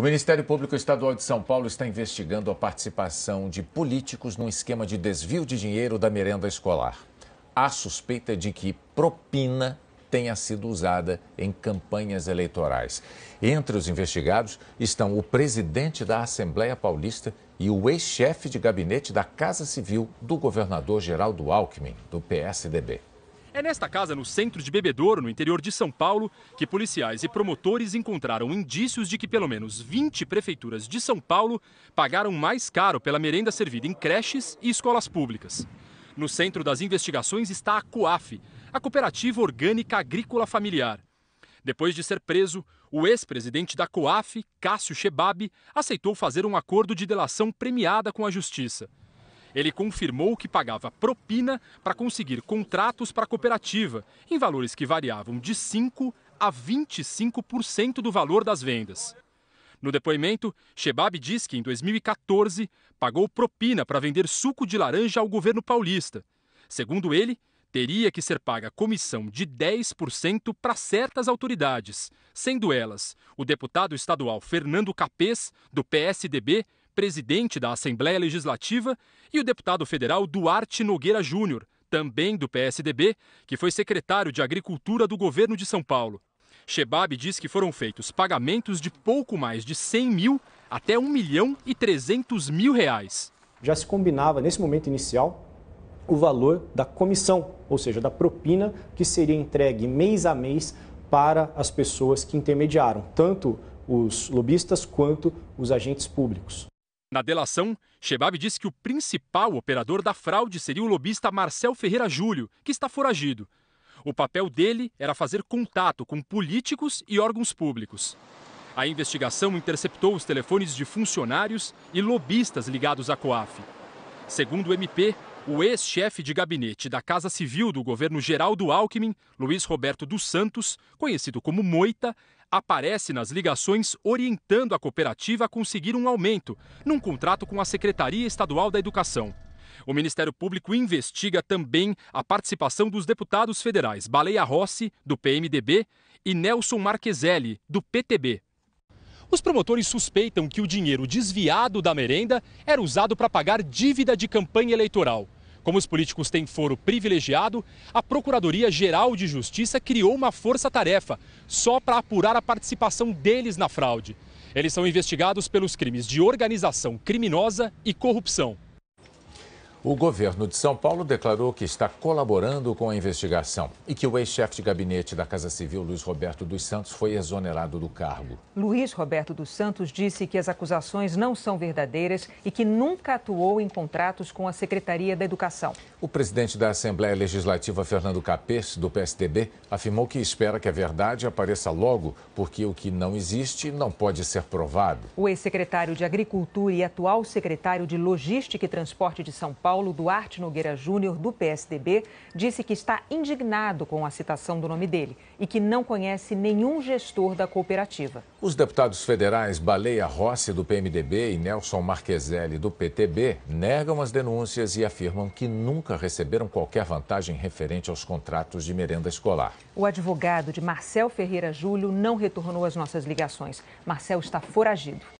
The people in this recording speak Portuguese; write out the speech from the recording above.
O Ministério Público Estadual de São Paulo está investigando a participação de políticos num esquema de desvio de dinheiro da merenda escolar. Há suspeita de que propina tenha sido usada em campanhas eleitorais. Entre os investigados estão o presidente da Assembleia Paulista e o ex-chefe de gabinete da Casa Civil do governador Geraldo Alckmin, do PSDB. É nesta casa, no centro de Bebedouro, no interior de São Paulo, que policiais e promotores encontraram indícios de que pelo menos 20 prefeituras de São Paulo pagaram mais caro pela merenda servida em creches e escolas públicas. No centro das investigações está a COAF, a Cooperativa Orgânica Agrícola Familiar. Depois de ser preso, o ex-presidente da COAF, Cássio Chebab, aceitou fazer um acordo de delação premiada com a justiça. Ele confirmou que pagava propina para conseguir contratos para a cooperativa, em valores que variavam de 5% a 25% do valor das vendas. No depoimento, Shebab diz que em 2014 pagou propina para vender suco de laranja ao governo paulista. Segundo ele, teria que ser paga comissão de 10% para certas autoridades, sendo elas o deputado estadual Fernando Capês, do PSDB, presidente da Assembleia Legislativa, e o deputado federal Duarte Nogueira Júnior, também do PSDB, que foi secretário de Agricultura do governo de São Paulo. Shebab diz que foram feitos pagamentos de pouco mais de 100 mil até 1 milhão e 300 mil reais. Já se combinava, nesse momento inicial, o valor da comissão, ou seja, da propina que seria entregue mês a mês para as pessoas que intermediaram, tanto os lobistas quanto os agentes públicos. Na delação, Chebab disse que o principal operador da fraude seria o lobista Marcel Ferreira Júlio, que está foragido. O papel dele era fazer contato com políticos e órgãos públicos. A investigação interceptou os telefones de funcionários e lobistas ligados à COAF. Segundo o MP, o ex-chefe de gabinete da Casa Civil do governo Geraldo Alckmin, Luiz Roberto dos Santos, conhecido como Moita, aparece nas ligações orientando a cooperativa a conseguir um aumento num contrato com a Secretaria Estadual da Educação. O Ministério Público investiga também a participação dos deputados federais Baleia Rossi, do PMDB, e Nelson Marqueselli, do PTB. Os promotores suspeitam que o dinheiro desviado da merenda era usado para pagar dívida de campanha eleitoral. Como os políticos têm foro privilegiado, a Procuradoria-Geral de Justiça criou uma força-tarefa só para apurar a participação deles na fraude. Eles são investigados pelos crimes de organização criminosa e corrupção. O governo de São Paulo declarou que está colaborando com a investigação e que o ex-chefe de gabinete da Casa Civil, Luiz Roberto dos Santos, foi exonerado do cargo. Luiz Roberto dos Santos disse que as acusações não são verdadeiras e que nunca atuou em contratos com a Secretaria da Educação. O presidente da Assembleia Legislativa, Fernando Capês, do PSDB, afirmou que espera que a verdade apareça logo, porque o que não existe não pode ser provado. O ex-secretário de Agricultura e atual secretário de Logística e Transporte de São Paulo. Paulo Duarte Nogueira Júnior, do PSDB, disse que está indignado com a citação do nome dele e que não conhece nenhum gestor da cooperativa. Os deputados federais Baleia Rossi, do PMDB, e Nelson Marqueselli, do PTB, negam as denúncias e afirmam que nunca receberam qualquer vantagem referente aos contratos de merenda escolar. O advogado de Marcel Ferreira Júlio não retornou às nossas ligações. Marcel está foragido.